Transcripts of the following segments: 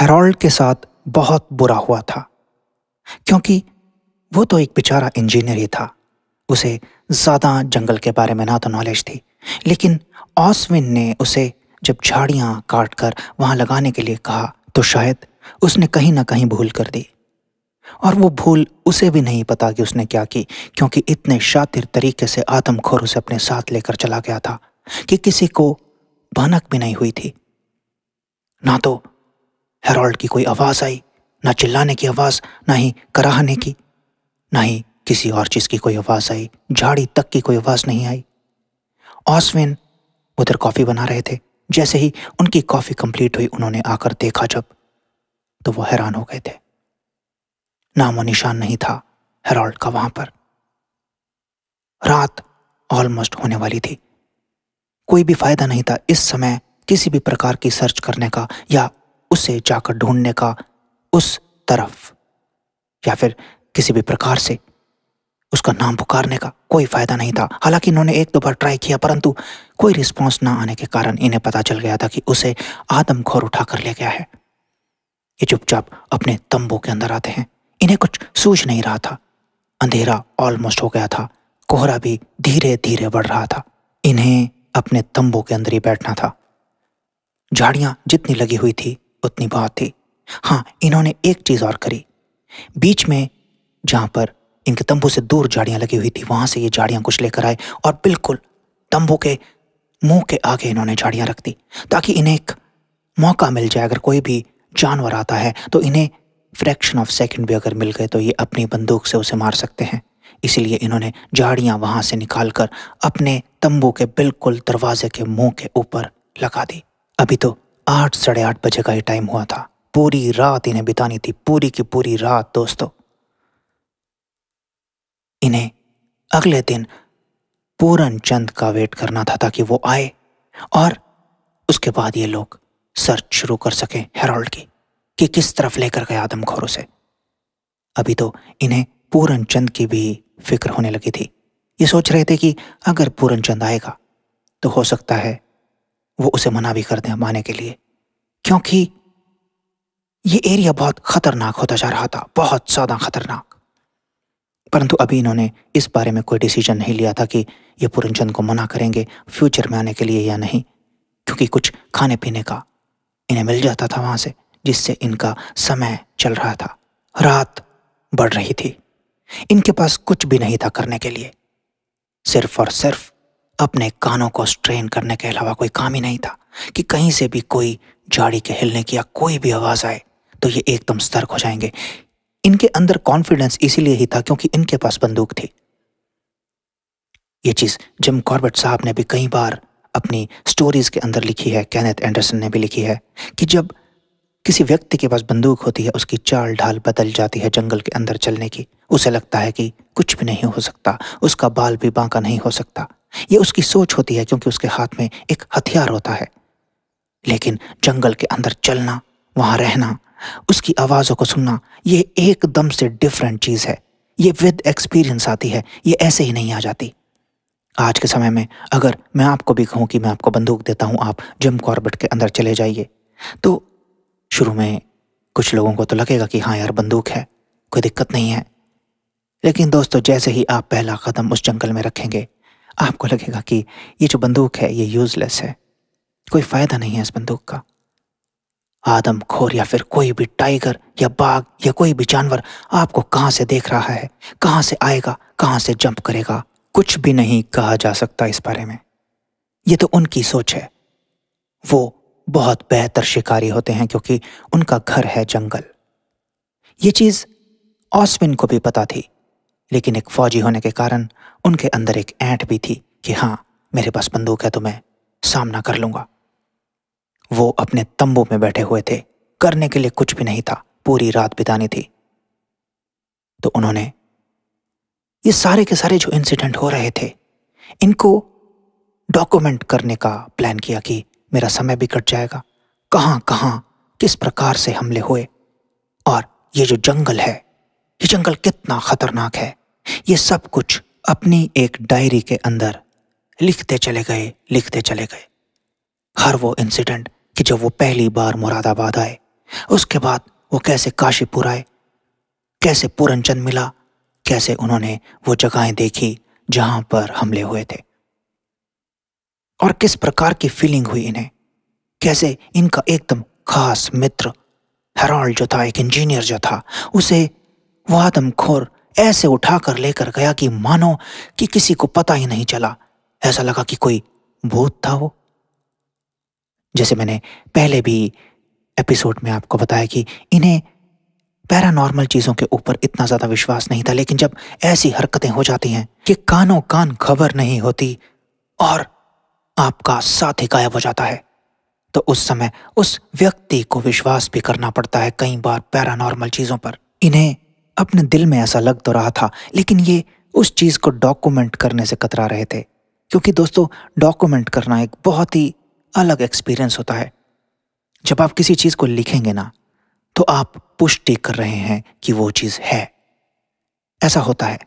Harold के साथ बहुत बुरा हुआ था क्योंकि वो तो एक बेचारा इंजीनियर ही था उसे ज़्यादा जंगल के बारे में ना तो नॉलेज थी लेकिन ऑसविन ने उसे जब झाड़ियाँ काट कर वहाँ लगाने के लिए कहा तो शायद उसने कहीं ना कहीं भूल कर दी और वो भूल उसे भी नहीं पता कि उसने क्या की क्योंकि इतने शातिर तरीके से आदमखोर उसे अपने साथ लेकर चला गया था कि किसी को भनक भी नहीं हुई थी ना तो हेरोल्ड की कोई आवाज़ आई ना चिल्लाने की आवाज़ ना ही कराहने की ना ही किसी और चीज़ की कोई आवाज़ आई झाड़ी तक की कोई आवाज़ नहीं आई ऑसविन उधर कॉफ़ी बना रहे थे जैसे ही उनकी कॉफ़ी कंप्लीट हुई उन्होंने आकर देखा जब तो वो हैरान हो गए थे नामो निशान नहीं था हेरोल्ड का वहां पर रात ऑलमोस्ट होने वाली थी कोई भी फायदा नहीं था इस समय किसी भी प्रकार की सर्च करने का या उसे जाकर ढूंढने का उस तरफ या फिर किसी भी प्रकार से उसका नाम पुकारने का कोई फायदा नहीं था हालांकि इन्होंने एक दो बार ट्राई किया परंतु कोई रिस्पांस ना आने के कारण इन्हें पता चल गया था कि उसे आदमखोर उठाकर ले गया है ये चुपचाप अपने तंबू के अंदर आते हैं इन्हें कुछ सूझ नहीं रहा था अंधेरा ऑलमोस्ट हो गया था कोहरा भी धीरे धीरे बढ़ रहा था इन्हें अपने तंबू के अंदर ही बैठना था झाड़ियां जितनी लगी हुई थी उतनी बहुत थी हाँ इन्होंने एक चीज़ और करी बीच में जहाँ पर इनके तंबू से दूर झाड़ियाँ लगी हुई थी वहाँ से ये झाड़ियाँ कुछ लेकर आए और बिल्कुल तंबू के मुंह के आगे इन्होंने झाड़ियाँ रख दी ताकि इन्हें एक मौका मिल जाए अगर कोई भी जानवर आता है तो इन्हें फ्रैक्शन ऑफ सेकंड भी अगर मिल गए तो ये अपनी बंदूक से उसे मार सकते हैं इसीलिए इन्होंने झाड़ियाँ वहाँ से निकाल कर अपने तंबू के बिल्कुल दरवाजे के मुंह के ऊपर लगा दी अभी तो आठ साढ़े आठ बजे का ही टाइम हुआ था पूरी रात इन्हें बितानी थी पूरी की पूरी रात दोस्तों इन्हें अगले दिन पूरन चंद का वेट करना था ताकि वो आए और उसके बाद ये लोग सर्च शुरू कर सके हेरोल्ड की कि किस तरफ लेकर गए आदमखोर उसे अभी तो इन्हें पूरन चंद की भी फिक्र होने लगी थी ये सोच रहे थे कि अगर पूरन चंद आएगा तो हो सकता है वो उसे मना भी करते हैं माने के लिए क्योंकि ये एरिया बहुत खतरनाक होता जा रहा था बहुत ज़्यादा खतरनाक परंतु अभी इन्होंने इस बारे में कोई डिसीजन नहीं लिया था कि ये पुरंजन को मना करेंगे फ्यूचर में आने के लिए या नहीं क्योंकि कुछ खाने पीने का इन्हें मिल जाता था वहां से जिससे इनका समय चल रहा था रात बढ़ रही थी इनके पास कुछ भी नहीं था करने के लिए सिर्फ और सिर्फ अपने कानों को स्ट्रेन करने के अलावा कोई काम ही नहीं था कि कहीं से भी कोई झाड़ी के हिलने की या कोई भी आवाज़ आए तो ये एकदम सतर्क हो जाएंगे इनके अंदर कॉन्फिडेंस इसीलिए ही था क्योंकि इनके पास बंदूक थी ये चीज़ जिम कॉर्बेट साहब ने भी कई बार अपनी स्टोरीज के अंदर लिखी है कैनेथ एंडरसन ने भी लिखी है कि जब किसी व्यक्ति के पास बंदूक होती है उसकी चाल ढाल बदल जाती है जंगल के अंदर चलने की उसे लगता है कि कुछ भी नहीं हो सकता उसका बाल भी बांका नहीं हो सकता ये उसकी सोच होती है क्योंकि उसके हाथ में एक हथियार होता है लेकिन जंगल के अंदर चलना वहां रहना उसकी आवाज़ों को सुनना ये एकदम से डिफरेंट चीज़ है ये विद एक्सपीरियंस आती है ये ऐसे ही नहीं आ जाती आज के समय में अगर मैं आपको भी कहूं कि मैं आपको बंदूक देता हूं आप जिम कॉर्बेट के अंदर चले जाइए तो शुरू में कुछ लोगों को तो लगेगा कि हाँ यार बंदूक है कोई दिक्कत नहीं है लेकिन दोस्तों जैसे ही आप पहला कदम उस जंगल में रखेंगे आपको लगेगा कि ये जो बंदूक है ये यूजलेस है कोई फायदा नहीं है इस बंदूक का आदम खोर या फिर कोई भी टाइगर या बाघ या कोई भी जानवर आपको कहां से देख रहा है कहां से आएगा कहां से जंप करेगा कुछ भी नहीं कहा जा सकता इस बारे में ये तो उनकी सोच है वो बहुत बेहतर शिकारी होते हैं क्योंकि उनका घर है जंगल ये चीज़ ऑस्विन को भी पता थी लेकिन एक फौजी होने के कारण उनके अंदर एक ऐंठ भी थी कि हाँ मेरे पास बंदूक है तो मैं सामना कर लूंगा वो अपने तंबू में बैठे हुए थे करने के लिए कुछ भी नहीं था पूरी रात बितानी थी तो उन्होंने ये सारे के सारे जो इंसिडेंट हो रहे थे इनको डॉक्यूमेंट करने का प्लान किया कि मेरा समय भी कट जाएगा कहाँ कहाँ किस प्रकार से हमले हुए और ये जो जंगल है ये जंगल कितना खतरनाक है ये सब कुछ अपनी एक डायरी के अंदर लिखते चले गए लिखते चले गए हर वो इंसिडेंट कि जब वो पहली बार मुरादाबाद आए उसके बाद वो कैसे काशीपुर आए कैसे चंद मिला कैसे उन्होंने वो जगहें देखी जहां पर हमले हुए थे और किस प्रकार की फीलिंग हुई इन्हें कैसे इनका एकदम खास मित्र हेराल्ड जो था एक इंजीनियर जो था उसे वो आदमखोर ऐसे उठाकर लेकर गया कि मानो कि किसी को पता ही नहीं चला ऐसा लगा कि कोई भूत था वो जैसे मैंने पहले भी एपिसोड में आपको बताया कि इन्हें पैरानॉर्मल चीज़ों के ऊपर इतना ज़्यादा विश्वास नहीं था लेकिन जब ऐसी हरकतें हो जाती हैं कि कानों कान खबर नहीं होती और आपका साथ ही गायब हो जाता है तो उस समय उस व्यक्ति को विश्वास भी करना पड़ता है कई बार पैरानॉर्मल चीज़ों पर इन्हें अपने दिल में ऐसा लग तो रहा था लेकिन ये उस चीज़ को डॉक्यूमेंट करने से कतरा रहे थे क्योंकि दोस्तों डॉक्यूमेंट करना एक बहुत ही अलग एक्सपीरियंस होता है जब आप किसी चीज़ को लिखेंगे ना तो आप पुष्टि कर रहे हैं कि वो चीज़ है ऐसा होता है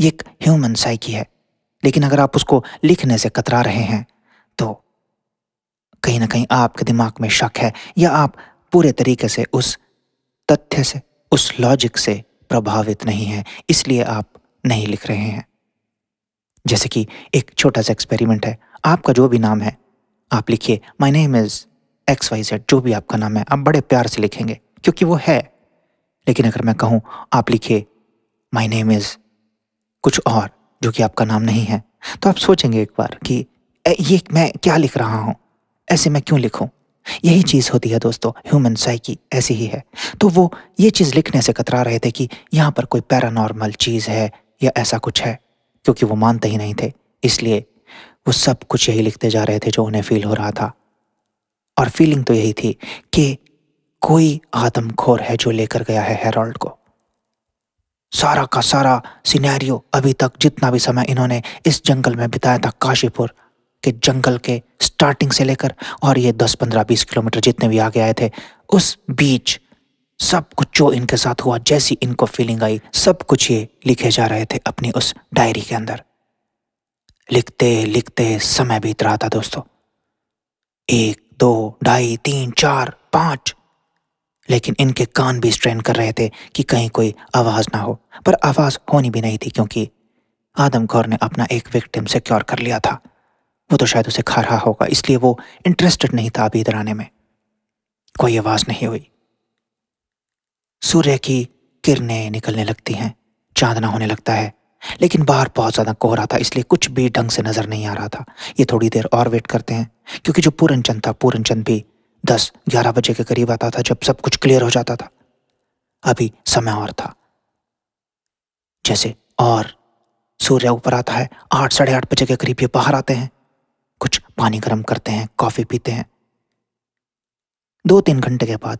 ये एक ह्यूमन साइकी है लेकिन अगर आप उसको लिखने से कतरा रहे हैं तो कहीं ना कहीं आपके दिमाग में शक है या आप पूरे तरीके से उस तथ्य से उस लॉजिक से प्रभावित नहीं है इसलिए आप नहीं लिख रहे हैं जैसे कि एक छोटा सा एक्सपेरिमेंट है आपका जो भी नाम है आप लिखिए my name is X Y Z जो भी आपका नाम है आप बड़े प्यार से लिखेंगे क्योंकि वो है लेकिन अगर मैं कहूँ आप लिखिए माई नेम इज़ कुछ और जो कि आपका नाम नहीं है तो आप सोचेंगे एक बार कि ये मैं क्या लिख रहा हूँ ऐसे मैं क्यों लिखूँ यही चीज़ होती है दोस्तों ह्यूमन साइकी ऐसी ही है तो वो ये चीज़ लिखने से कतरा रहे थे कि यहाँ पर कोई पैरानॉर्मल चीज़ है या ऐसा कुछ है क्योंकि वो मानते ही नहीं थे इसलिए वो सब कुछ यही लिखते जा रहे थे जो उन्हें फील हो रहा था और फीलिंग तो यही थी कि कोई आदमखोर है जो लेकर गया है हेरोल्ड को सारा का सारा सिनेरियो अभी तक जितना भी समय इन्होंने इस जंगल में बिताया था काशीपुर कि जंगल के स्टार्टिंग से लेकर और ये दस पंद्रह बीस किलोमीटर जितने भी आगे आए थे उस बीच सब कुछ जो इनके साथ हुआ जैसी इनको फीलिंग आई सब कुछ ये लिखे जा रहे थे अपनी उस डायरी के अंदर लिखते लिखते समय बीत रहा था दोस्तों एक दो ढाई तीन चार पांच लेकिन इनके कान भी स्ट्रेन कर रहे थे कि कहीं कोई आवाज़ ना हो पर आवाज़ होनी भी नहीं थी क्योंकि आदम कौर ने अपना एक विक्टिम सिक्योर कर लिया था वो तो शायद उसे खा रहा होगा इसलिए वो इंटरेस्टेड नहीं था अभी इधर आने में कोई आवाज़ नहीं हुई सूर्य की किरणें निकलने लगती हैं चांदना होने लगता है लेकिन बाहर बहुत ज़्यादा कोहरा था इसलिए कुछ भी ढंग से नज़र नहीं आ रहा था ये थोड़ी देर और वेट करते हैं क्योंकि जो पूरन चंद था पूरन चंद भी दस ग्यारह बजे के करीब आता था जब सब कुछ क्लियर हो जाता था अभी समय और था जैसे और सूर्य ऊपर आता है आठ साढ़े आठ बजे के करीब ये बाहर आते हैं कुछ पानी गर्म करते हैं कॉफ़ी पीते हैं दो तीन घंटे के बाद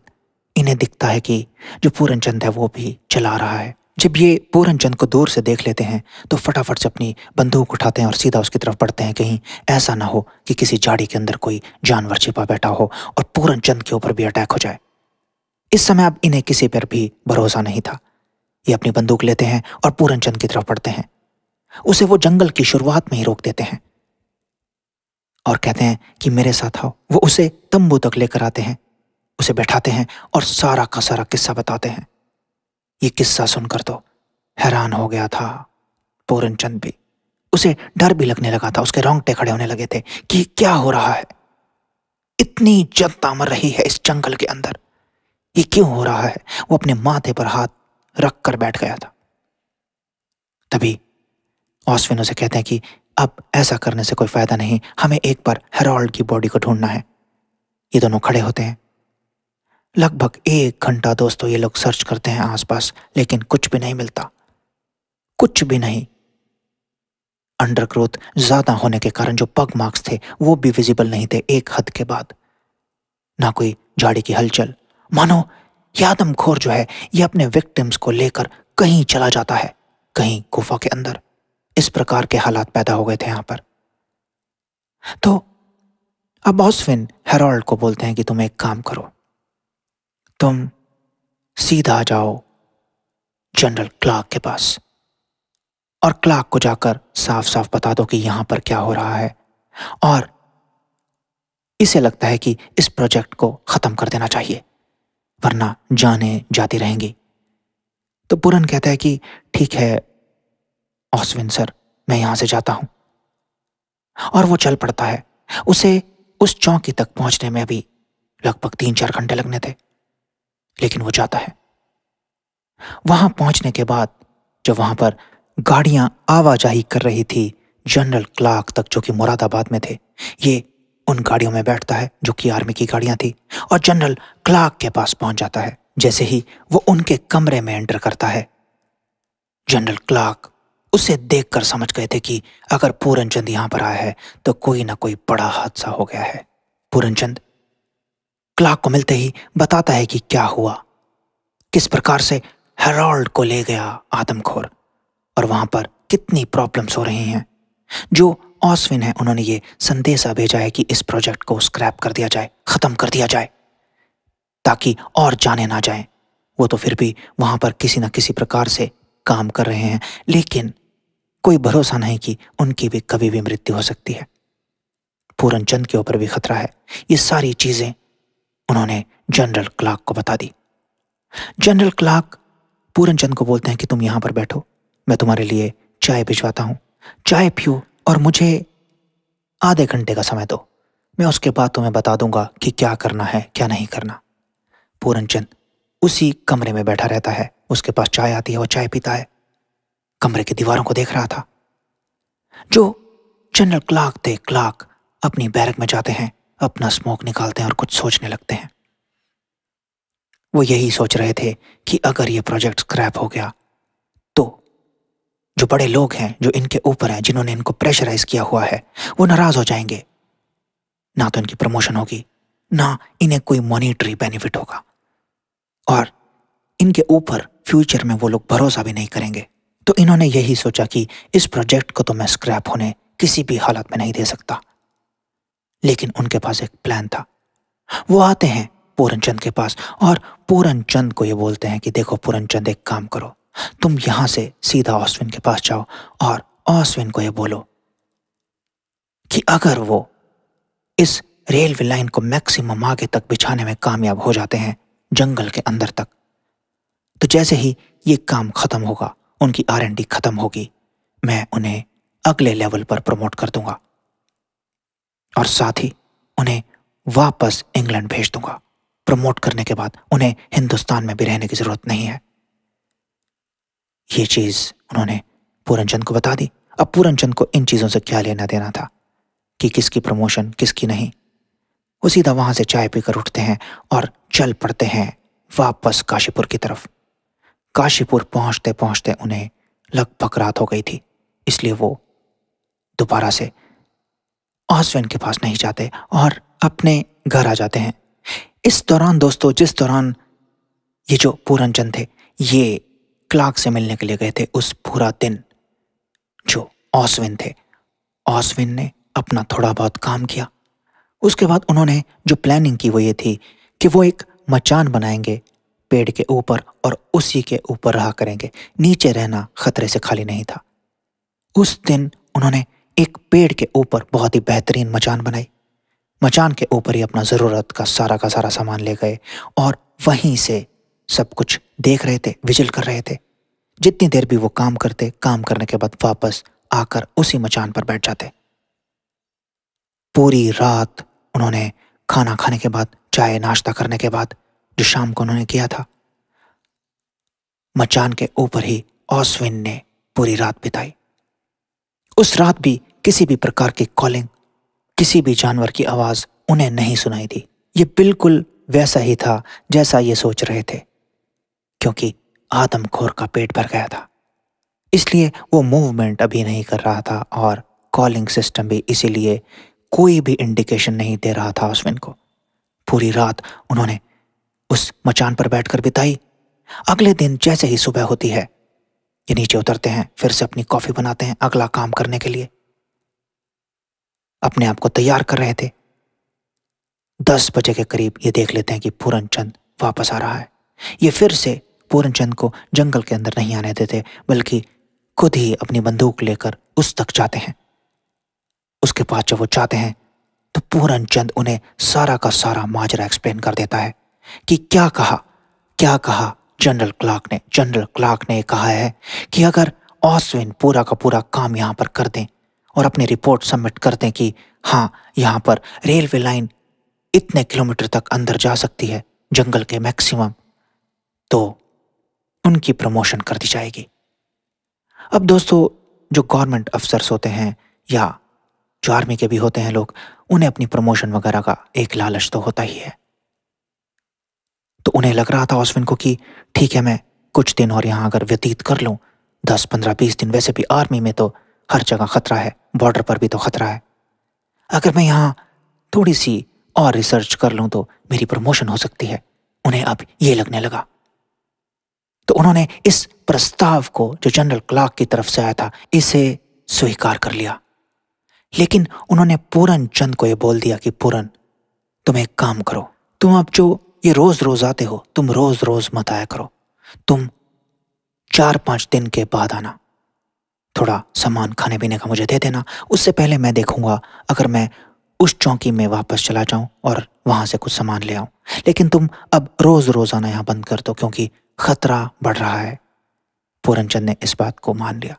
इन्हें दिखता है कि जो पूरन चंद है वो भी चला रहा है जब ये पूरन चंद को दूर से देख लेते हैं तो फटाफट से अपनी बंदूक उठाते हैं और सीधा उसकी तरफ बढ़ते हैं कहीं ऐसा ना हो कि किसी झाड़ी के अंदर कोई जानवर छिपा बैठा हो और पूरन चंद के ऊपर भी अटैक हो जाए इस समय अब इन्हें किसी पर भी भरोसा नहीं था ये अपनी बंदूक लेते हैं और पूरन चंद की तरफ बढ़ते हैं उसे वो जंगल की शुरुआत में ही रोक देते हैं और कहते हैं कि मेरे साथ आओ वो उसे तंबू तक लेकर आते हैं उसे बैठाते हैं और सारा का सारा किस्सा बताते हैं ये किस्सा सुनकर तो हैरान हो गया था पूरन चंद भी उसे डर भी लगने लगा था उसके रोंगटे खड़े होने लगे थे कि क्या हो रहा है इतनी जनता मर रही है इस जंगल के अंदर ये क्यों हो रहा है वो अपने माथे पर हाथ रख कर बैठ गया था तभी ऑस्विन उसे कहते हैं कि अब ऐसा करने से कोई फायदा नहीं हमें एक बार हेरोल्ड की बॉडी को ढूंढना है ये दोनों खड़े होते हैं लगभग एक घंटा दोस्तों ये लोग सर्च करते हैं आसपास लेकिन कुछ भी नहीं मिलता कुछ भी नहीं अंडरग्रोथ ज्यादा होने के कारण जो पग मार्क्स थे वो भी विजिबल नहीं थे एक हद के बाद ना कोई झाड़ी की हलचल मानो यादम खोर जो है ये अपने विक्टिम्स को लेकर कहीं चला जाता है कहीं गुफा के अंदर इस प्रकार के हालात पैदा हो गए थे यहां पर तो अब ऑस्विन हेरोल्ड को बोलते हैं कि तुम एक काम करो तुम सीधा जाओ जनरल क्लार्क के पास और क्लार्क को जाकर साफ साफ बता दो कि यहां पर क्या हो रहा है और इसे लगता है कि इस प्रोजेक्ट को खत्म कर देना चाहिए वरना जाने जाती रहेंगी तो पूरन कहता है कि ठीक है ऑस्विन सर मैं यहां से जाता हूं और वो चल पड़ता है उसे उस चौकी तक पहुंचने में भी लगभग तीन चार घंटे लगने थे लेकिन वो जाता है वहां पहुंचने के बाद जब वहां पर गाड़ियां आवाजाही कर रही थी जनरल क्लार्क तक जो कि मुरादाबाद में थे ये उन गाड़ियों में बैठता है जो कि आर्मी की गाड़ियां थी और जनरल क्लार्क के पास पहुंच जाता है जैसे ही वो उनके कमरे में एंटर करता है जनरल क्लार्क उसे देखकर समझ गए थे कि अगर पूरनचंद यहां पर आया है तो कोई ना कोई बड़ा हादसा हो गया है पूरनचंद क्लाक को मिलते ही बताता है कि क्या हुआ किस प्रकार से हेरोल्ड को ले गया आदमखोर और वहां पर कितनी प्रॉब्लम्स हो रही हैं जो ऑस्विन है उन्होंने ये संदेशा भेजा है कि इस प्रोजेक्ट को स्क्रैप कर दिया जाए खत्म कर दिया जाए ताकि और जाने ना जाए वो तो फिर भी वहां पर किसी ना किसी प्रकार से काम कर रहे हैं लेकिन कोई भरोसा नहीं कि उनकी भी कभी भी मृत्यु हो सकती है पूरन चंद के ऊपर भी खतरा है ये सारी चीज़ें उन्होंने जनरल क्लार्क को बता दी जनरल क्लार्क पूरन चंद को बोलते हैं कि तुम यहां पर बैठो मैं तुम्हारे लिए चाय भिजवाता हूं चाय पियो और मुझे आधे घंटे का समय दो मैं उसके बाद तुम्हें बता दूंगा कि क्या करना है क्या नहीं करना पूरन चंद उसी कमरे में बैठा रहता है उसके पास चाय आती है वो चाय पीता है कमरे की दीवारों को देख रहा था जो जनरल क्लाक थे क्लाक अपनी बैरक में जाते हैं अपना स्मोक निकालते हैं और कुछ सोचने लगते हैं वो यही सोच रहे थे कि अगर ये प्रोजेक्ट स्क्रैप हो गया तो जो बड़े लोग हैं जो इनके ऊपर हैं जिन्होंने इनको प्रेशराइज किया हुआ है वो नाराज हो जाएंगे ना तो इनकी प्रमोशन होगी ना इन्हें कोई मॉनिटरी बेनिफिट होगा और इनके ऊपर फ्यूचर में वो लोग भरोसा भी नहीं करेंगे तो इन्होंने यही सोचा कि इस प्रोजेक्ट को तो मैं स्क्रैप होने किसी भी हालत में नहीं दे सकता लेकिन उनके पास एक प्लान था वो आते हैं पूरन चंद के पास और पूरन चंद को ये बोलते हैं कि देखो पूरन चंद एक काम करो तुम यहां से सीधा ऑस्विन के पास जाओ और ऑस्विन को यह बोलो कि अगर वो इस रेलवे लाइन को मैक्सिमम आगे तक बिछाने में कामयाब हो जाते हैं जंगल के अंदर तक तो जैसे ही ये काम खत्म होगा उनकी आर एन डी खत्म होगी मैं उन्हें अगले लेवल पर प्रमोट कर दूंगा और साथ ही उन्हें वापस इंग्लैंड भेज दूंगा प्रमोट करने के बाद उन्हें हिंदुस्तान में भी रहने की जरूरत नहीं है ये चीज उन्होंने पूरनचंद को बता दी अब पूरनचंद को इन चीजों से क्या लेना देना था कि किसकी प्रमोशन किसकी नहीं वो सीधा वहां से चाय पीकर उठते हैं और चल पड़ते हैं वापस काशीपुर की तरफ काशीपुर पहुंचते पहुंचते उन्हें लगभग रात हो गई थी इसलिए वो दोबारा से ऑसवेन के पास नहीं जाते और अपने घर आ जाते हैं इस दौरान दोस्तों जिस दौरान ये जो पूरनचंद थे ये क्लार्क से मिलने के लिए गए थे उस पूरा दिन जो ऑसविन थे ऑसविन ने अपना थोड़ा बहुत काम किया उसके बाद उन्होंने जो प्लानिंग की वो ये थी कि वो एक मचान बनाएंगे पेड़ के ऊपर और उसी के ऊपर रहा करेंगे नीचे रहना खतरे से खाली नहीं था उस दिन उन्होंने एक पेड़ के ऊपर बहुत ही बेहतरीन मचान बनाई मचान के ऊपर ही अपना ज़रूरत का सारा का सारा सामान ले गए और वहीं से सब कुछ देख रहे थे विजिल कर रहे थे जितनी देर भी वो काम करते काम करने के बाद वापस आकर उसी मचान पर बैठ जाते पूरी रात उन्होंने खाना खाने के बाद चाय नाश्ता करने के बाद जो शाम को उन्होंने किया था मचान के ऊपर ही ऑसविन ने पूरी रात बिताई उस रात भी किसी भी प्रकार की कॉलिंग किसी भी जानवर की आवाज उन्हें नहीं सुनाई दी ये बिल्कुल वैसा ही था जैसा ये सोच रहे थे क्योंकि आदमखोर का पेट भर गया था इसलिए वो मूवमेंट अभी नहीं कर रहा था और कॉलिंग सिस्टम भी इसीलिए कोई भी इंडिकेशन नहीं दे रहा था अश्विन को पूरी रात उन्होंने उस मचान पर बैठकर बिताई अगले दिन जैसे ही सुबह होती है ये नीचे उतरते हैं फिर से अपनी कॉफी बनाते हैं अगला काम करने के लिए अपने आप को तैयार कर रहे थे दस बजे के करीब ये देख लेते हैं कि पूरन चंद वापस आ रहा है ये फिर से पूरन चंद को जंगल के अंदर नहीं आने देते बल्कि खुद ही अपनी बंदूक लेकर उस तक जाते हैं उसके बाद जब वो जाते हैं तो पूरन चंद उन्हें सारा का सारा माजरा एक्सप्लेन कर देता है कि क्या कहा क्या कहा जनरल क्लार्क ने जनरल क्लार्क ने कहा है कि अगर ऑस्विन पूरा का पूरा काम यहाँ पर कर दें और अपनी रिपोर्ट सबमिट कर दें कि हाँ यहाँ पर रेलवे लाइन इतने किलोमीटर तक अंदर जा सकती है जंगल के मैक्सिमम तो उनकी प्रमोशन कर दी जाएगी अब दोस्तों जो गवर्नमेंट अफसर्स होते हैं या जो आर्मी के भी होते हैं लोग उन्हें अपनी प्रमोशन वगैरह का एक लालच तो होता ही है तो उन्हें लग रहा था ऑस्विन को कि ठीक है मैं कुछ दिन और यहाँ अगर व्यतीत कर लूँ दस पंद्रह बीस दिन वैसे भी आर्मी में तो हर जगह खतरा है बॉर्डर पर भी तो खतरा है अगर मैं यहाँ थोड़ी सी और रिसर्च कर लूँ तो मेरी प्रमोशन हो सकती है उन्हें अब ये लगने लगा तो उन्होंने इस प्रस्ताव को जो जनरल क्लार्क की तरफ से आया था इसे स्वीकार कर लिया लेकिन उन्होंने पूरन चंद को यह बोल दिया कि पूरन तुम एक काम करो तुम अब जो ये रोज रोज आते हो तुम रोज रोज मत आया करो तुम चार पांच दिन के बाद आना थोड़ा सामान खाने पीने का मुझे दे देना उससे पहले मैं देखूंगा अगर मैं उस चौकी में वापस चला जाऊं और वहां से कुछ सामान ले आऊं लेकिन तुम अब रोज रोज आना यहां बंद कर दो क्योंकि खतरा बढ़ रहा है पूरन चंद ने इस बात को मान लिया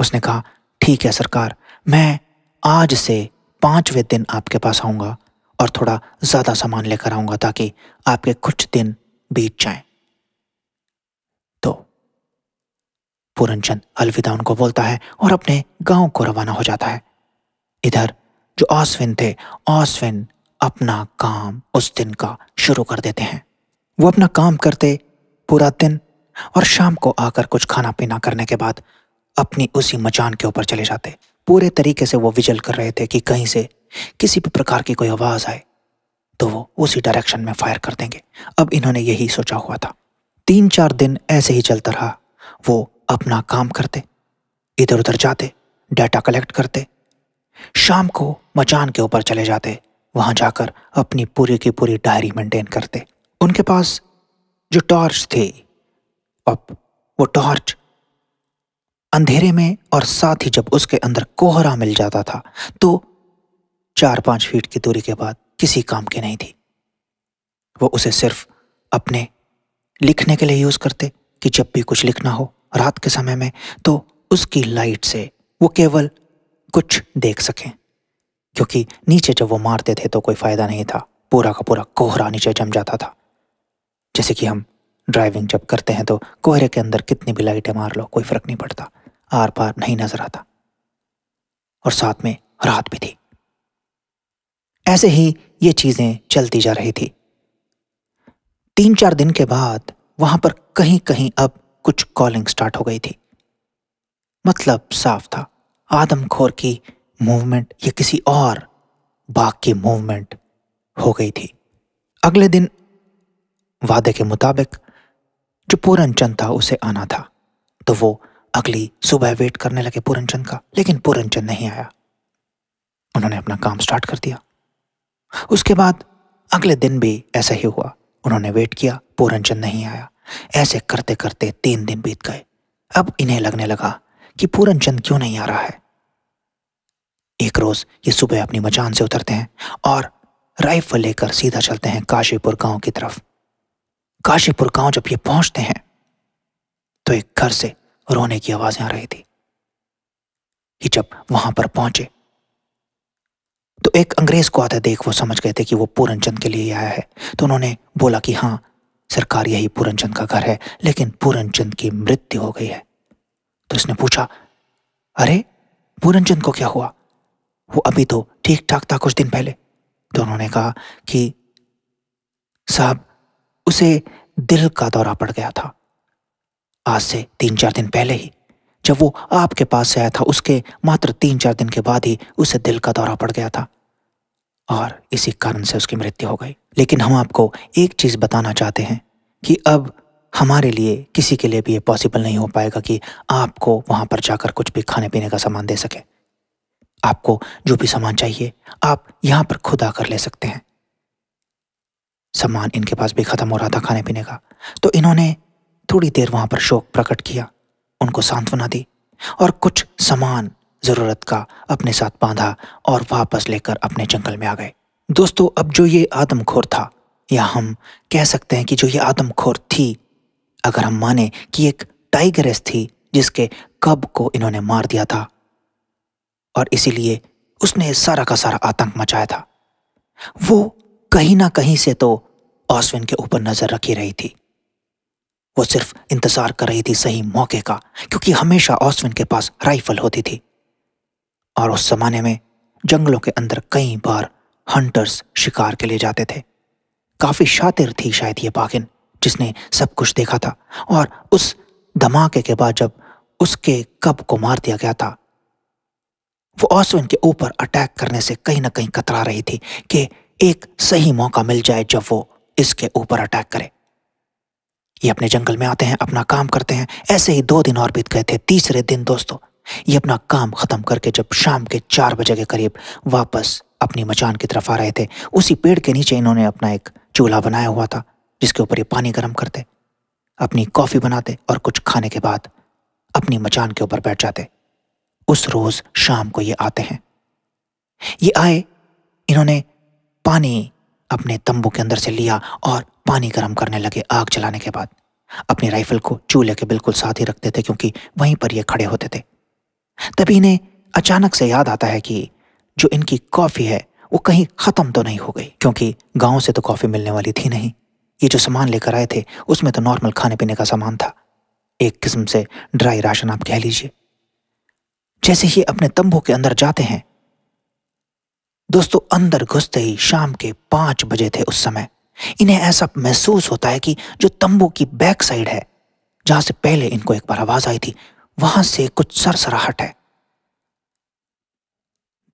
उसने कहा ठीक है सरकार मैं आज से पांचवें दिन आपके पास आऊंगा और थोड़ा ज़्यादा सामान लेकर आऊंगा ताकि आपके कुछ दिन बीत जाएं। तो पूरनचंद अलविदा उनको बोलता है और अपने गांव को रवाना हो जाता है इधर जो ऑसविन थे ऑसविन अपना काम उस दिन का शुरू कर देते हैं वो अपना काम करते पूरा दिन और शाम को आकर कुछ खाना पीना करने के बाद अपनी उसी मचान के ऊपर चले जाते पूरे तरीके से वो विजल कर रहे थे कि कहीं से किसी भी प्रकार की कोई आवाज़ आए तो वो उसी डायरेक्शन में फायर कर देंगे अब इन्होंने यही सोचा हुआ था तीन चार दिन ऐसे ही चलता रहा वो अपना काम करते इधर उधर जाते डाटा कलेक्ट करते शाम को मचान के ऊपर चले जाते वहां जाकर अपनी पूरी की पूरी डायरी मेंटेन करते उनके पास जो टॉर्च थी अब वो टॉर्च अंधेरे में और साथ ही जब उसके अंदर कोहरा मिल जाता था तो चार पांच फीट की दूरी के बाद किसी काम की नहीं थी वो उसे सिर्फ अपने लिखने के लिए यूज़ करते कि जब भी कुछ लिखना हो रात के समय में तो उसकी लाइट से वो केवल कुछ देख सकें क्योंकि नीचे जब वो मारते थे तो कोई फ़ायदा नहीं था पूरा का पूरा कोहरा नीचे जम जाता था जैसे कि हम ड्राइविंग जब करते हैं तो कोहरे के अंदर कितनी भी लाइटें मार लो कोई फ़र्क नहीं पड़ता आर पार नहीं नज़र आता और साथ में रात भी थी ऐसे ही ये चीजें चलती जा रही थी तीन चार दिन के बाद वहां पर कहीं कहीं अब कुछ कॉलिंग स्टार्ट हो गई थी मतलब साफ था आदमखोर की मूवमेंट या किसी और बाघ की मूवमेंट हो गई थी अगले दिन वादे के मुताबिक जो चंद था उसे आना था तो वो अगली सुबह वेट करने लगे चंद का लेकिन चंद नहीं आया उन्होंने अपना काम स्टार्ट कर दिया उसके बाद अगले दिन भी ऐसा ही हुआ उन्होंने वेट किया पूरनचंद नहीं आया ऐसे करते करते तीन दिन बीत गए अब इन्हें लगने लगा कि पूरनचंद क्यों नहीं आ रहा है एक रोज ये सुबह अपनी मचान से उतरते हैं और राइफल लेकर सीधा चलते हैं काशीपुर गांव की तरफ काशीपुर गांव जब ये पहुंचते हैं तो एक घर से रोने की आवाजें आ रही थी ये जब वहां पर पहुंचे तो एक अंग्रेज को आता देख वो समझ गए थे कि वो चंद के लिए आया है तो उन्होंने बोला कि हाँ सरकार यही चंद का घर है लेकिन चंद की मृत्यु हो गई है तो इसने पूछा अरे चंद को क्या हुआ वो अभी तो ठीक ठाक था कुछ दिन पहले तो उन्होंने कहा कि साहब उसे दिल का दौरा पड़ गया था आज से तीन चार दिन पहले ही जब वो आपके पास से आया था उसके मात्र तीन चार दिन के बाद ही उसे दिल का दौरा पड़ गया था और इसी कारण से उसकी मृत्यु हो गई लेकिन हम आपको एक चीज़ बताना चाहते हैं कि अब हमारे लिए किसी के लिए भी ये पॉसिबल नहीं हो पाएगा कि आपको वहां पर जाकर कुछ भी खाने पीने का सामान दे सके आपको जो भी सामान चाहिए आप यहां पर खुद आकर ले सकते हैं सामान इनके पास भी ख़त्म हो रहा था खाने पीने का तो इन्होंने थोड़ी देर वहां पर शोक प्रकट किया उनको सांत्वना दी और कुछ सामान ज़रूरत का अपने साथ बांधा और वापस लेकर अपने जंगल में आ गए दोस्तों अब जो ये आदमखोर था या हम कह सकते हैं कि जो ये आदमखोर थी अगर हम माने कि एक टाइगरेस थी जिसके कब को इन्होंने मार दिया था और इसीलिए उसने सारा का सारा आतंक मचाया था वो कहीं ना कहीं से तो ऑस्विन के ऊपर नजर रखी रही थी वो सिर्फ इंतजार कर रही थी सही मौके का क्योंकि हमेशा ऑस्विन के पास राइफल होती थी और उस जमाने में जंगलों के अंदर कई बार हंटर्स शिकार के लिए जाते थे काफी शातिर थी शायद ये बागिन जिसने सब कुछ देखा था और उस धमाके के बाद जब उसके कब को मार दिया गया था वो ऑस्विन के ऊपर अटैक करने से कहीं ना कहीं कतरा रही थी कि एक सही मौका मिल जाए जब वो इसके ऊपर अटैक करे ये अपने जंगल में आते हैं अपना काम करते हैं ऐसे ही दो दिन और बीत गए थे तीसरे दिन दोस्तों ये अपना काम ख़त्म करके जब शाम के चार बजे के करीब वापस अपनी मचान की तरफ आ रहे थे उसी पेड़ के नीचे इन्होंने अपना एक चूल्हा बनाया हुआ था जिसके ऊपर ये पानी गर्म करते अपनी कॉफ़ी बनाते और कुछ खाने के बाद अपनी मचान के ऊपर बैठ जाते उस रोज़ शाम को ये आते हैं ये आए इन्होंने पानी अपने तंबू के अंदर से लिया और पानी गर्म करने लगे आग जलाने के बाद अपनी राइफल को चूल्हे के बिल्कुल साथ ही रखते थे क्योंकि वहीं पर ये खड़े होते थे तभी इन्हें अचानक से याद आता है कि जो इनकी कॉफ़ी है वो कहीं ख़त्म तो नहीं हो गई क्योंकि गांव से तो कॉफ़ी मिलने वाली थी नहीं ये जो सामान लेकर आए थे उसमें तो नॉर्मल खाने पीने का सामान था एक किस्म से ड्राई राशन आप कह लीजिए जैसे ही अपने तंबू के अंदर जाते हैं दोस्तों अंदर घुसते ही शाम के पांच बजे थे उस समय इन्हें ऐसा महसूस होता है कि जो तंबू की बैक साइड है जहां से पहले इनको एक बार आवाज आई थी वहां से कुछ सरसराहट है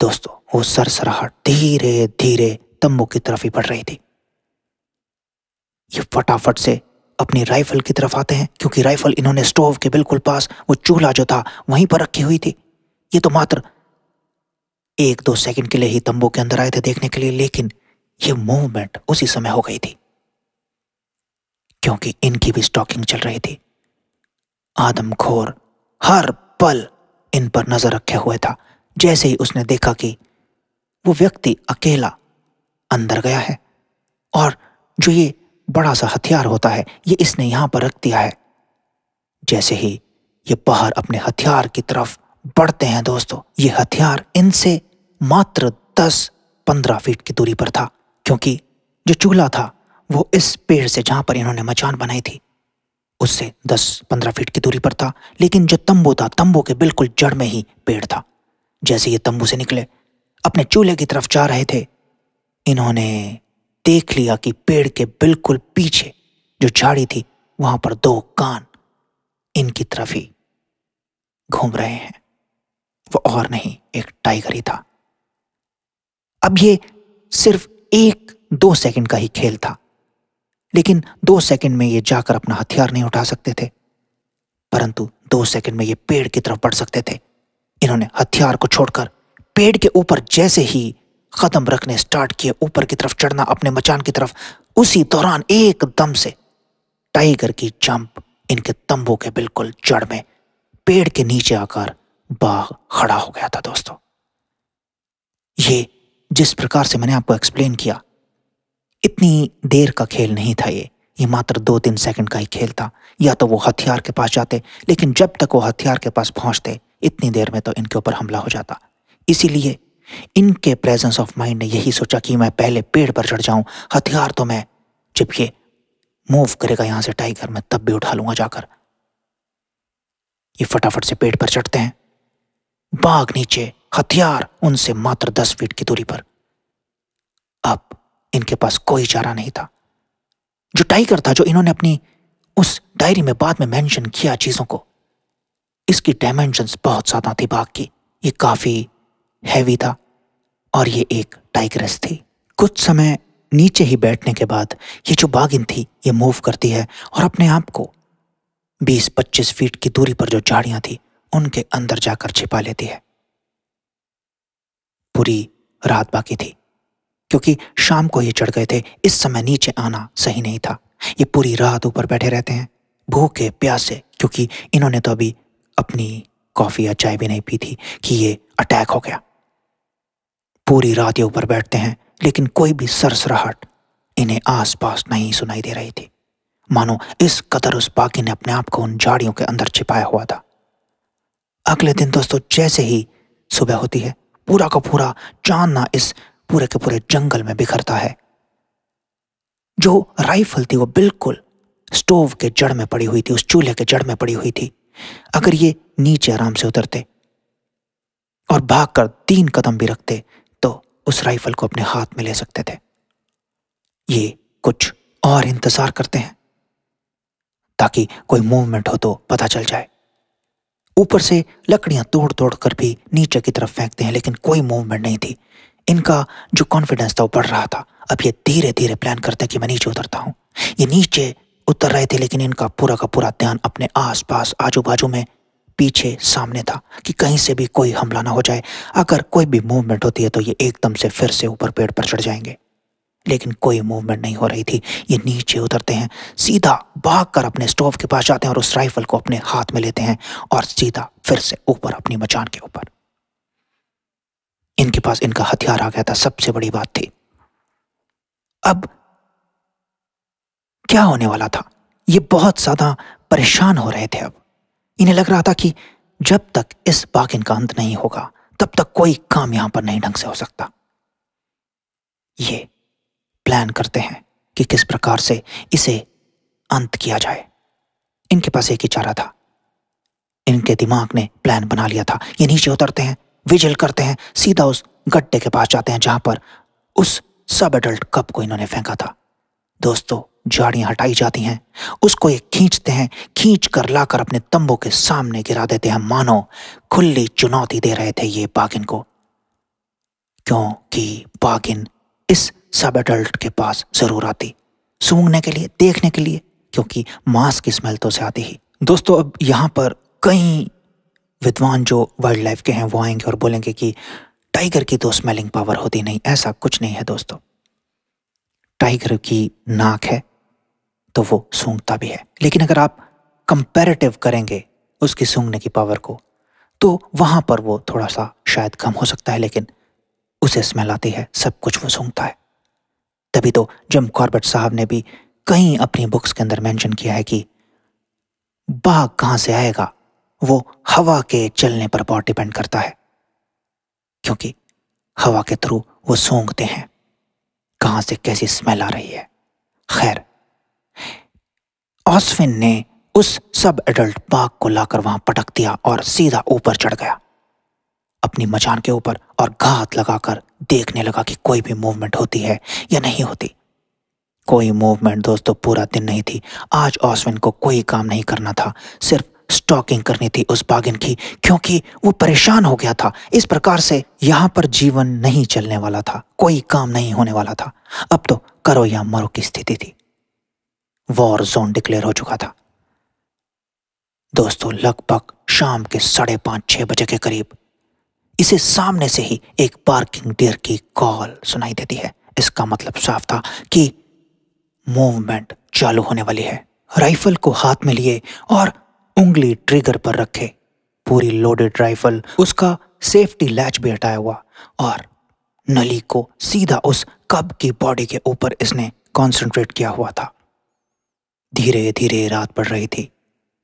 दोस्तों वो सरसराहट धीरे धीरे तंबू की तरफ ही बढ़ रही थी ये फटाफट से अपनी राइफल की तरफ आते हैं क्योंकि राइफल इन्होंने स्टोव के बिल्कुल पास वो चूल्हा जो था वहीं पर रखी हुई थी ये तो मात्र एक दो सेकंड के लिए ही तंबू के अंदर आए थे देखने के लिए लेकिन यह मूवमेंट उसी समय हो गई थी क्योंकि इनकी भी स्टॉकिंग चल रही थी आदमखोर हर पल इन पर नजर रखे हुए था जैसे ही उसने देखा कि वो व्यक्ति अकेला अंदर गया है और जो ये बड़ा सा हथियार होता है ये इसने यहां पर रख दिया है जैसे ही ये बाहर अपने हथियार की तरफ बढ़ते हैं दोस्तों ये हथियार इनसे मात्र दस पंद्रह फीट की दूरी पर था क्योंकि जो चूल्हा था वो इस पेड़ से जहां पर इन्होंने मचान बनाई थी उससे दस पंद्रह फीट की दूरी पर था लेकिन जो तंबू था तंबू के बिल्कुल जड़ में ही पेड़ था जैसे ये तंबू से निकले अपने चूल्हे की तरफ जा रहे थे इन्होंने देख लिया कि पेड़ के बिल्कुल पीछे जो झाड़ी थी वहां पर दो कान इनकी तरफ ही घूम रहे हैं वो और नहीं एक टाइगर ही था अब ये सिर्फ एक दो सेकंड का ही खेल था लेकिन दो सेकंड में ये जाकर अपना हथियार नहीं उठा सकते थे परंतु दो सेकंड में ये पेड़ की तरफ बढ़ सकते थे इन्होंने हथियार को छोड़कर पेड़ के ऊपर जैसे ही कदम रखने स्टार्ट किए ऊपर की तरफ चढ़ना अपने मचान की तरफ उसी दौरान एकदम से टाइगर की जंप इनके तंबू के बिल्कुल जड़ में पेड़ के नीचे आकर बाघ खड़ा हो गया था दोस्तों ये जिस प्रकार से मैंने आपको एक्सप्लेन किया इतनी देर का खेल नहीं था ये ये मात्र दो तीन सेकंड का ही खेल था या तो वो हथियार के पास जाते लेकिन जब तक वो हथियार के पास पहुंचते इतनी देर में तो इनके ऊपर हमला हो जाता इसीलिए इनके प्रेजेंस ऑफ माइंड ने यही सोचा कि मैं पहले पेड़ पर चढ़ जाऊं हथियार तो मैं जब ये मूव करेगा यहां से टाइगर मैं तब भी उठा लूंगा जाकर ये फटाफट से पेड़ पर चढ़ते हैं बाघ नीचे हथियार उनसे मात्र दस फीट की दूरी पर अब इनके पास कोई चारा नहीं था जो टाइगर था जो इन्होंने अपनी उस डायरी में बाद में मेंशन किया चीजों को इसकी डायमेंशंस बहुत ज्यादा थी बाघ की ये काफी हैवी था और ये एक टाइग्रेस थी कुछ समय नीचे ही बैठने के बाद ये जो बागिन थी ये मूव करती है और अपने आप को 20-25 फीट की दूरी पर जो झाड़ियां थी उनके अंदर जाकर छिपा लेती है पूरी रात बाकी थी क्योंकि शाम को ये चढ़ गए थे इस समय नीचे आना सही नहीं था ये पूरी रात ऊपर बैठे रहते हैं भूखे प्यासे क्योंकि इन्होंने तो अभी अपनी कॉफ़ी या चाय भी नहीं पी थी कि ये अटैक हो गया पूरी रात ये ऊपर बैठते हैं लेकिन कोई भी सरसराहट इन्हें आसपास नहीं सुनाई दे रही थी मानो इस कदर उस बाकी ने अपने आप को उन झाड़ियों के अंदर छिपाया हुआ था अगले दिन दोस्तों जैसे ही सुबह होती है पूरा का पूरा चांदना इस पूरे के पूरे जंगल में बिखरता है जो राइफल थी वो बिल्कुल स्टोव के जड़ में पड़ी हुई थी उस चूल्हे के जड़ में पड़ी हुई थी अगर ये नीचे आराम से उतरते और भागकर तीन कदम भी रखते तो उस राइफल को अपने हाथ में ले सकते थे ये कुछ और इंतजार करते हैं ताकि कोई मूवमेंट हो तो पता चल जाए ऊपर से लकड़ियां तोड़ तोड़ कर भी नीचे की तरफ फेंकते हैं लेकिन कोई मूवमेंट नहीं थी इनका जो कॉन्फिडेंस था वो बढ़ रहा था अब ये धीरे धीरे प्लान करते हैं कि मैं नीचे उतरता हूँ ये नीचे उतर रहे थे लेकिन इनका पूरा का पूरा ध्यान अपने आस पास आजू बाजू में पीछे सामने था कि कहीं से भी कोई हमला ना हो जाए अगर कोई भी मूवमेंट होती है तो ये एकदम से फिर से ऊपर पेड़ पर चढ़ जाएंगे लेकिन कोई मूवमेंट नहीं हो रही थी ये नीचे उतरते हैं सीधा भाग कर अपने स्टोव के पास जाते हैं और उस राइफल को अपने हाथ में लेते हैं और सीधा फिर से ऊपर अपनी मचान के ऊपर इनके पास इनका हथियार आ गया था सबसे बड़ी बात थी अब क्या होने वाला था ये बहुत ज़्यादा परेशान हो रहे थे अब इन्हें लग रहा था कि जब तक इस बाकिन का अंत नहीं होगा तब तक कोई काम यहां पर नहीं ढंग से हो सकता ये प्लान करते हैं कि किस प्रकार से इसे अंत किया जाए इनके पास एक ही चारा था इनके दिमाग ने प्लान बना लिया था ये नीचे उतरते हैं विजिल करते हैं सीधा उस गड्ढे के पास जाते हैं जहां पर उस सब एडल्ट कप को इन्होंने फेंका था दोस्तों झाड़ियां हटाई जाती हैं उसको ये खींचते हैं खींच कर लाकर अपने तंबू के सामने गिरा देते हैं मानो खुली चुनौती दे रहे थे ये बागिन को क्योंकि बागिन इस सब एडल्ट के पास ज़रूर आती सूंघने के लिए देखने के लिए क्योंकि मांस की स्मेल तो से आती ही दोस्तों अब यहाँ पर कई विद्वान जो वाइल्ड लाइफ के हैं वो आएंगे और बोलेंगे कि टाइगर की तो स्मेलिंग पावर होती नहीं ऐसा कुछ नहीं है दोस्तों टाइगर की नाक है तो वो सूंघता भी है लेकिन अगर आप कंपेरेटिव करेंगे उसकी सूंघने की पावर को तो वहाँ पर वो थोड़ा सा शायद कम हो सकता है लेकिन उसे स्मेल आती है सब कुछ वो सूंघता है तभी तो जिम कॉर्बेट साहब ने भी कहीं अपनी बुक्स के अंदर मेंशन किया है कि बाघ कहां से आएगा वो हवा के चलने पर बहुत डिपेंड करता है क्योंकि हवा के थ्रू वो सूंघते हैं कहां से कैसी स्मेल आ रही है खैर ऑस्विन ने उस सब एडल्ट बाघ को लाकर वहां पटक दिया और सीधा ऊपर चढ़ गया अपनी मचान के ऊपर और घात लगाकर देखने लगा कि कोई भी मूवमेंट होती है या नहीं होती कोई मूवमेंट दोस्तों पूरा दिन नहीं थी आज ऑस्विन को कोई काम नहीं करना था सिर्फ स्टॉकिंग करनी थी उस बागिन की क्योंकि वो परेशान हो गया था इस प्रकार से यहाँ पर जीवन नहीं चलने वाला था कोई काम नहीं होने वाला था अब तो करो या मरो की स्थिति थी वॉर जोन डिक्लेयर हो चुका था दोस्तों लगभग शाम के साढ़े पांच छह बजे के करीब इसे सामने से ही एक पार्किंग डेयर की कॉल सुनाई देती है इसका मतलब साफ था कि मूवमेंट चालू होने वाली है राइफल को हाथ में लिए और उंगली ट्रिगर पर रखे पूरी लोडेड राइफल उसका सेफ्टी लैच भी हटाया हुआ और नली को सीधा उस कब की बॉडी के ऊपर इसने कंसंट्रेट किया हुआ था धीरे धीरे रात पड़ रही थी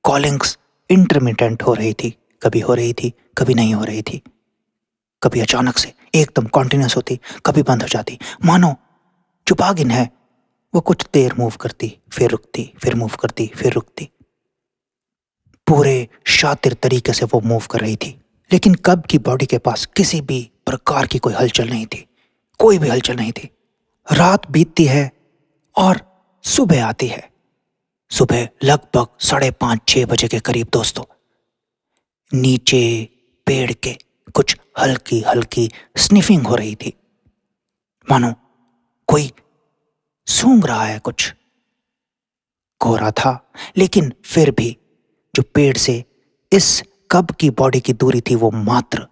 कॉलिंग्स इंटरमीडियंट हो रही थी कभी हो रही थी कभी नहीं हो रही थी कभी अचानक से एकदम कॉन्टिन्यूस होती कभी बंद हो जाती मानो चुपागिन है वो कुछ देर मूव करती फिर रुकती फिर मूव करती फिर रुकती पूरे शातिर तरीके से वो मूव कर रही थी लेकिन कब की बॉडी के पास किसी भी प्रकार की कोई हलचल नहीं थी कोई भी हलचल नहीं थी रात बीतती है और सुबह आती है सुबह लगभग साढ़े पांच छह बजे के करीब दोस्तों नीचे पेड़ के कुछ हल्की हल्की स्निफिंग हो रही थी मानो कोई सूंघ रहा है कुछ कोहरा था लेकिन फिर भी जो पेड़ से इस कब की बॉडी की दूरी थी वो मात्र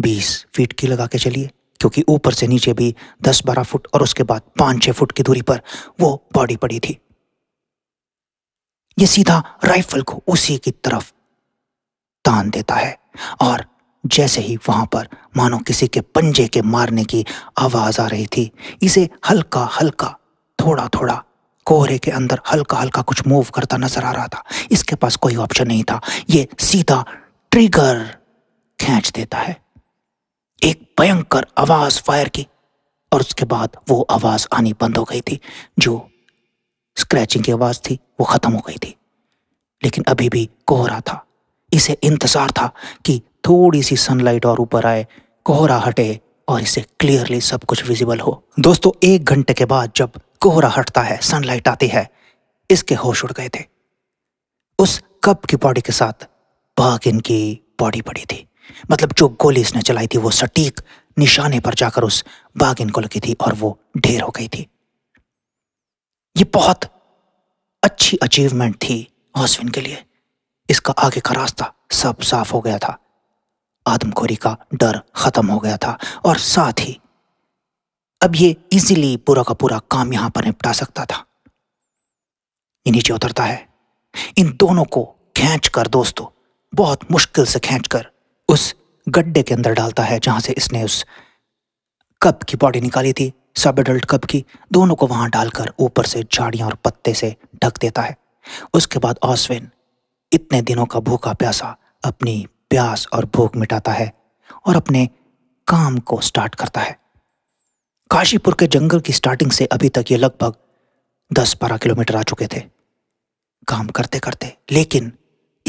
बीस फीट की लगा के चलिए क्योंकि ऊपर से नीचे भी दस बारह फुट और उसके बाद पांच छह फुट की दूरी पर वो बॉडी पड़ी थी ये सीधा राइफल को उसी की तरफ तान देता है और जैसे ही वहां पर मानो किसी के पंजे के मारने की आवाज आ रही थी इसे हल्का हल्का थोड़ा थोड़ा कोहरे के अंदर हल्का हल्का कुछ मूव करता नजर आ रहा था इसके पास कोई ऑप्शन नहीं था ये सीधा ट्रिगर खींच देता है एक भयंकर आवाज फायर की और उसके बाद वो आवाज आनी बंद हो गई थी जो स्क्रैचिंग की आवाज थी वो खत्म हो गई थी लेकिन अभी भी कोहरा था इसे इंतजार था कि थोड़ी सी सनलाइट और ऊपर आए कोहरा हटे और इसे क्लियरली सब कुछ विजिबल हो दोस्तों एक घंटे के बाद जब कोहरा हटता है सनलाइट आती है इसके होश उड़ गए थे उस कप की बॉडी के साथ बाघ इनकी बॉडी पड़ी थी मतलब जो गोली इसने चलाई थी वो सटीक निशाने पर जाकर उस बाघ इनको लगी थी और वो ढेर हो गई थी ये बहुत अच्छी अचीवमेंट थी हॉस्विन के लिए इसका आगे का रास्ता सब साफ हो गया था आदमखोरी का डर ख़त्म हो गया था और साथ ही अब ये इजीली पूरा का पूरा काम यहां पर निपटा सकता था ये नीचे उतरता है इन दोनों को खेच कर दोस्तों बहुत मुश्किल से खेच कर उस गड्ढे के अंदर डालता है जहां से इसने उस कप की बॉडी निकाली थी सब एडल्ट कप की दोनों को वहां डालकर ऊपर से झाड़ियां और पत्ते से ढक देता है उसके बाद ऑस्विन इतने दिनों का भूखा प्यासा अपनी प्यास और भूख मिटाता है और अपने काम को स्टार्ट करता है काशीपुर के जंगल की स्टार्टिंग से अभी तक ये लगभग दस बारह किलोमीटर आ चुके थे काम करते करते लेकिन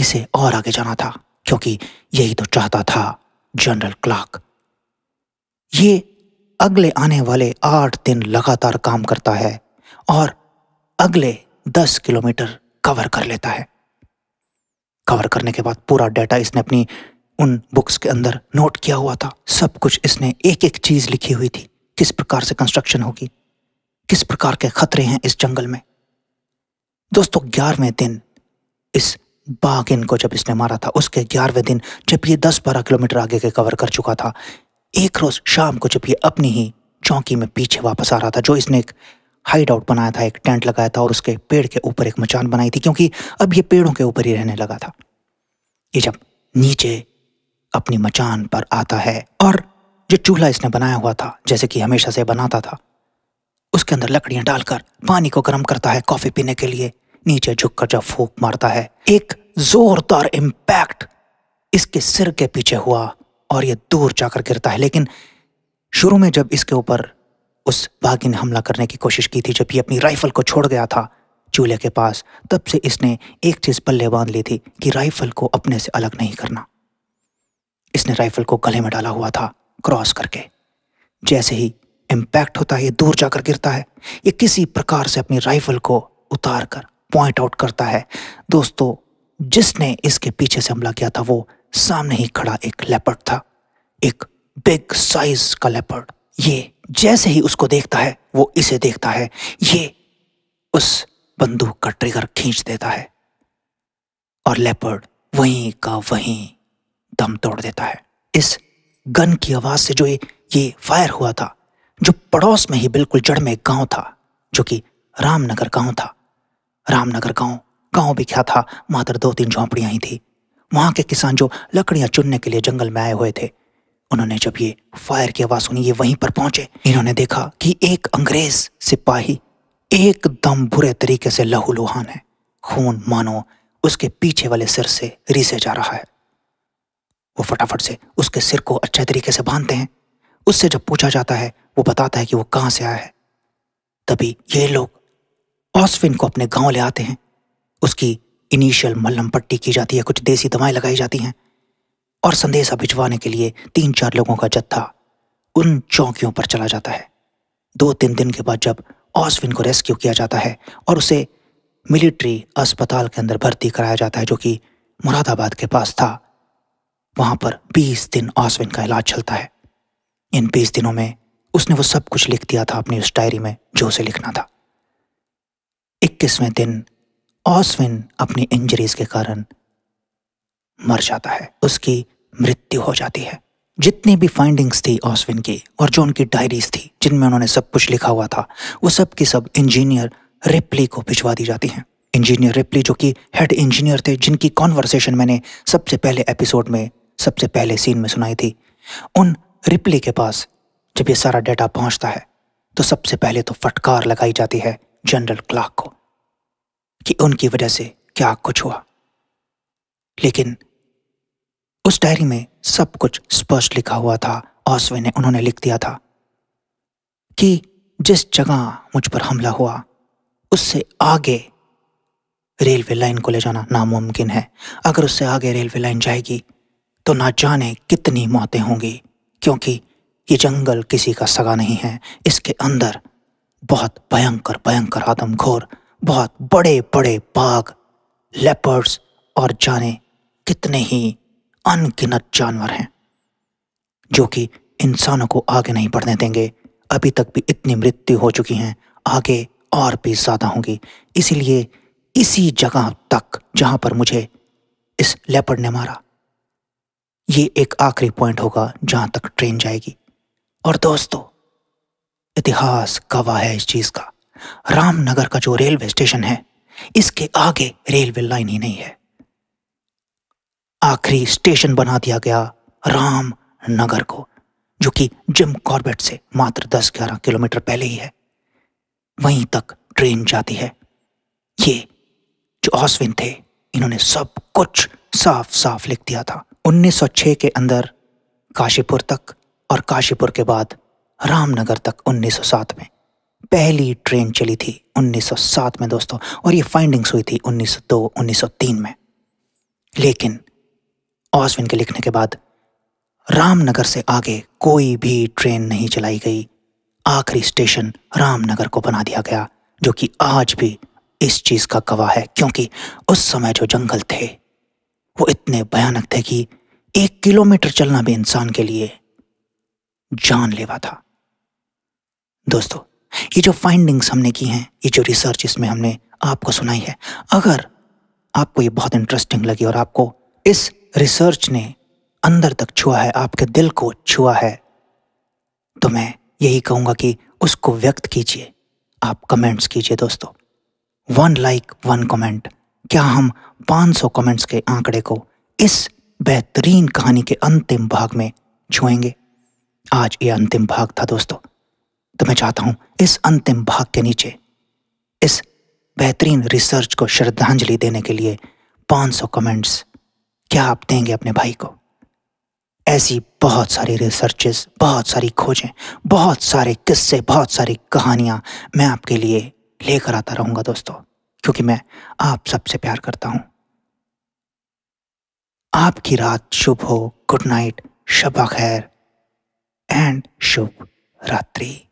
इसे और आगे जाना था क्योंकि यही तो चाहता था जनरल क्लार्क ये अगले आने वाले आठ दिन लगातार काम करता है और अगले दस किलोमीटर कवर कर लेता है कवर करने के बाद पूरा डाटा इसने अपनी उन बुक्स के अंदर नोट किया हुआ था सब कुछ इसने एक एक चीज़ लिखी हुई थी किस प्रकार से कंस्ट्रक्शन होगी किस प्रकार के खतरे हैं इस जंगल में दोस्तों ग्यारहवें दिन इस बागिन को जब इसने मारा था उसके ग्यारहवें दिन जब ये दस बारह किलोमीटर आगे के कवर कर चुका था एक रोज शाम को जब ये अपनी ही चौकी में पीछे वापस आ रहा था जो इसने एक हाइड आउट बनाया था एक टेंट लगाया था और उसके पेड़ के ऊपर एक मचान बनाई थी क्योंकि अब ये पेड़ों के ऊपर ही रहने लगा था ये जब नीचे अपनी मचान पर आता है और जो चूल्हा इसने बनाया हुआ था जैसे कि हमेशा से बनाता था उसके अंदर लकड़ियां डालकर पानी को गर्म करता है कॉफी पीने के लिए नीचे झुककर जब फूक मारता है एक जोरदार इम्पैक्ट इसके सिर के पीछे हुआ और ये दूर जाकर गिरता है लेकिन शुरू में जब इसके ऊपर उस बागी ने हमला करने की कोशिश की थी जब ये अपनी राइफल को छोड़ गया था चूल्हे के पास तब से इसने एक चीज पल्ले बांध ली थी कि राइफल को अपने से अलग नहीं करना इसने राइफल को गले में डाला हुआ था क्रॉस करके जैसे ही इम्पैक्ट होता है ये दूर जाकर गिरता है ये किसी प्रकार से अपनी राइफल को उतार कर पॉइंट आउट करता है दोस्तों जिसने इसके पीछे से हमला किया था वो सामने ही खड़ा एक लेपर्ड था एक बिग साइज का लेपर्ड ये जैसे ही उसको देखता है वो इसे देखता है ये उस बंदूक का ट्रिगर खींच देता है और लेपर्ड वहीं का वहीं दम तोड़ देता है इस गन की आवाज से जो ये ये फायर हुआ था जो पड़ोस में ही बिल्कुल जड़ में गांव था जो कि रामनगर गांव था रामनगर गांव गांव भी क्या था मात्र दो तीन झोंपड़ियां ही थी वहां के किसान जो लकड़ियां चुनने के लिए जंगल में आए हुए थे उन्होंने जब ये फायर की आवाज सुनी ये वहीं पर पहुंचे इन्होंने देखा कि एक अंग्रेज सिपाही एकदम बुरे तरीके से लहूलुहान है खून मानो उसके पीछे वाले सिर से रीसे जा रहा है वो फटाफट से उसके सिर को अच्छे तरीके से बांधते हैं उससे जब पूछा जाता है वो बताता है कि वो कहां से आया है तभी ये लोग ऑस्फिन को अपने गांव ले आते हैं उसकी इनिशियल मल्लम पट्टी की जाती है कुछ देसी दवाएं लगाई जाती हैं और संदेशा भिजवाने के लिए तीन चार लोगों का जत्था उन चौकियों पर चला जाता है दो तीन दिन के बाद जब ऑसविन को रेस्क्यू किया जाता है और उसे मिलिट्री अस्पताल के अंदर भर्ती कराया जाता है जो कि मुरादाबाद के पास था वहां पर 20 दिन ऑस्विन का इलाज चलता है इन 20 दिनों में उसने वो सब कुछ लिख दिया था अपनी उस डायरी में जो उसे लिखना था इक्कीसवें दिन ऑस्विन अपनी इंजरीज के कारण मर जाता है उसकी मृत्यु हो जाती है जितनी भी फाइंडिंग्स थी ऑस्विन की और जो उनकी डायरीज थी जिनमें उन्होंने सब कुछ लिखा हुआ था वो सब की सब इंजीनियर रिप्ली को भिजवा दी जाती हैं इंजीनियर रिप्ली जो कि हेड इंजीनियर थे जिनकी कॉन्वर्सेशन मैंने सबसे पहले एपिसोड में सबसे पहले सीन में सुनाई थी उन रिप्ली के पास जब ये सारा डेटा पहुंचता है तो सबसे पहले तो फटकार लगाई जाती है जनरल क्लार्क को कि उनकी वजह से क्या कुछ हुआ लेकिन उस डायरी में सब कुछ स्पष्ट लिखा हुआ था ऑसवे ने उन्होंने लिख दिया था कि जिस जगह मुझ पर हमला हुआ उससे आगे रेलवे लाइन को ले जाना नामुमकिन है अगर उससे आगे रेलवे लाइन जाएगी तो ना जाने कितनी मौतें होंगी क्योंकि ये जंगल किसी का सगा नहीं है इसके अंदर बहुत भयंकर भयंकर आदमखोर बहुत बड़े बड़े बाघ लेपर्ड्स और जाने कितने ही अनगिनत जानवर हैं जो कि इंसानों को आगे नहीं बढ़ने देंगे अभी तक भी इतनी मृत्यु हो चुकी हैं आगे और भी ज़्यादा होंगी इसीलिए इसी जगह तक जहां पर मुझे इस लेपर्ड ने मारा ये एक आखिरी पॉइंट होगा जहां तक ट्रेन जाएगी और दोस्तों इतिहास गवाह है इस चीज़ का रामनगर का जो रेलवे स्टेशन है इसके आगे रेलवे लाइन ही नहीं है आखिरी स्टेशन बना दिया गया राम नगर को जो कि जिम कॉर्बेट से मात्र 10-11 किलोमीटर पहले ही है वहीं तक ट्रेन जाती है ये जो ऑस्विन थे इन्होंने सब कुछ साफ साफ लिख दिया था 1906 के अंदर काशीपुर तक और काशीपुर के बाद रामनगर तक 1907 में पहली ट्रेन चली थी 1907 में दोस्तों और ये फाइंडिंग्स हुई थी 1902 1903 में लेकिन ऑस्विन के लिखने के बाद रामनगर से आगे कोई भी ट्रेन नहीं चलाई गई आखिरी स्टेशन रामनगर को बना दिया गया जो कि आज भी इस चीज का गवाह है क्योंकि उस समय जो जंगल थे वो इतने भयानक थे कि एक किलोमीटर चलना भी इंसान के लिए जानलेवा था दोस्तों ये जो फाइंडिंग्स हमने की हैं ये जो रिसर्च इसमें हमने आपको सुनाई है अगर आपको ये बहुत इंटरेस्टिंग लगी और आपको इस रिसर्च ने अंदर तक छुआ है आपके दिल को छुआ है तो मैं यही कहूंगा कि उसको व्यक्त कीजिए आप कमेंट्स कीजिए दोस्तों वन लाइक वन कमेंट क्या हम 500 कमेंट्स के आंकड़े को इस बेहतरीन कहानी के अंतिम भाग में छुएंगे आज ये अंतिम भाग था दोस्तों तो मैं चाहता हूं इस अंतिम भाग के नीचे इस बेहतरीन रिसर्च को श्रद्धांजलि देने के लिए 500 कमेंट्स क्या आप देंगे अपने भाई को ऐसी बहुत सारी रिसर्चेस बहुत सारी खोजें बहुत सारे किस्से बहुत सारी कहानियाँ मैं आपके लिए लेकर आता रहूँगा दोस्तों क्योंकि मैं आप सबसे प्यार करता हूँ आपकी रात शुभ हो गुड नाइट शबा खैर एंड शुभ रात्रि